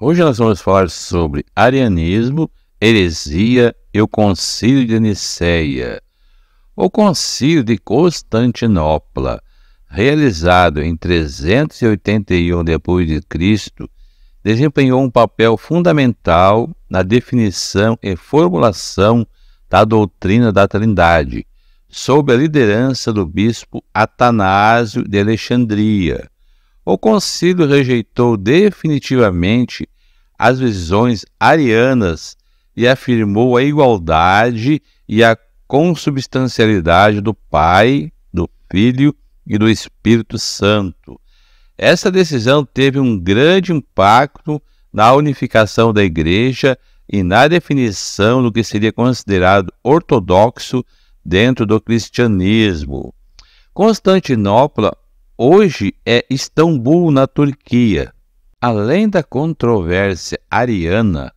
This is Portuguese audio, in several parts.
Hoje nós vamos falar sobre arianismo, heresia e o concílio de Niceia. O concílio de Constantinopla, realizado em 381 d.C., desempenhou um papel fundamental na definição e formulação da doutrina da Trindade, sob a liderança do bispo Atanásio de Alexandria o concílio rejeitou definitivamente as visões arianas e afirmou a igualdade e a consubstancialidade do Pai, do Filho e do Espírito Santo. Essa decisão teve um grande impacto na unificação da Igreja e na definição do que seria considerado ortodoxo dentro do cristianismo. Constantinopla hoje é Istambul, na Turquia. Além da controvérsia ariana,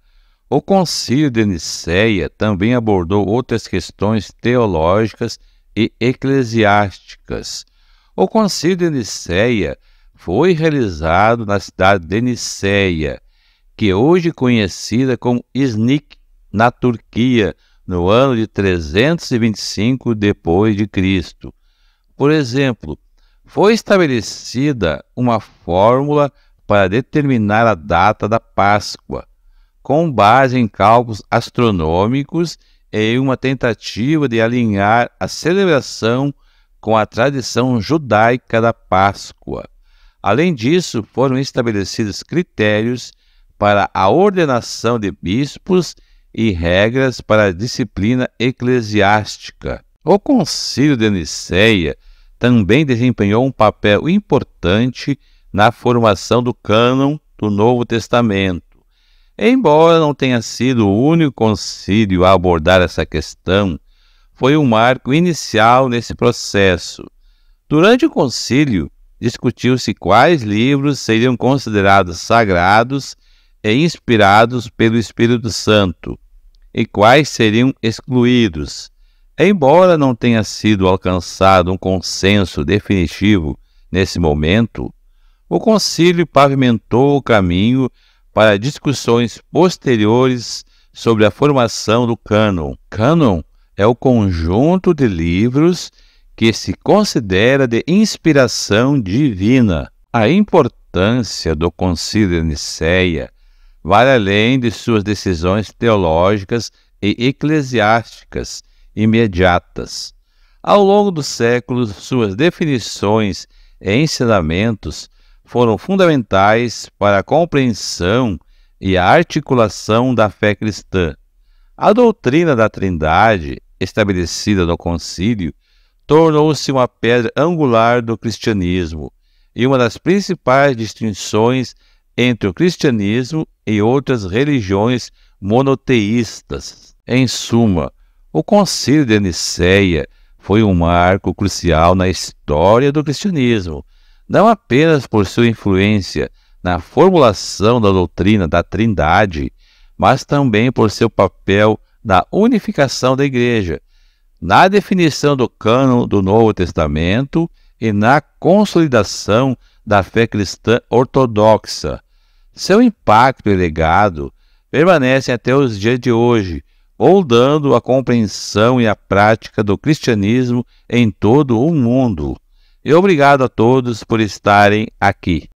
o Concílio de Nicéia também abordou outras questões teológicas e eclesiásticas. O Concílio de Nicéia foi realizado na cidade de Nicéia, que é hoje conhecida como Iznik, na Turquia, no ano de 325 depois de Cristo. Por exemplo, foi estabelecida uma fórmula para determinar a data da Páscoa, com base em cálculos astronômicos e uma tentativa de alinhar a celebração com a tradição judaica da Páscoa. Além disso, foram estabelecidos critérios para a ordenação de bispos e regras para a disciplina eclesiástica. O Concílio de Nicéia também desempenhou um papel importante na formação do cânon do Novo Testamento. Embora não tenha sido o único concílio a abordar essa questão, foi um marco inicial nesse processo. Durante o concílio, discutiu-se quais livros seriam considerados sagrados e inspirados pelo Espírito Santo e quais seriam excluídos. Embora não tenha sido alcançado um consenso definitivo nesse momento, o concílio pavimentou o caminho para discussões posteriores sobre a formação do cânon. Cânon é o conjunto de livros que se considera de inspiração divina. A importância do Concílio de Niceia vai além de suas decisões teológicas e eclesiásticas imediatas. Ao longo dos séculos, suas definições e ensinamentos foram fundamentais para a compreensão e a articulação da fé cristã. A doutrina da Trindade, estabelecida no Concílio, tornou-se uma pedra angular do cristianismo e uma das principais distinções entre o cristianismo e outras religiões monoteístas. Em suma, o Concílio de Nicéia foi um marco crucial na história do cristianismo, não apenas por sua influência na formulação da doutrina da Trindade, mas também por seu papel na unificação da Igreja, na definição do cânon do Novo Testamento e na consolidação da fé cristã ortodoxa. Seu impacto e legado permanecem até os dias de hoje, ou dando a compreensão e a prática do cristianismo em todo o mundo. E obrigado a todos por estarem aqui.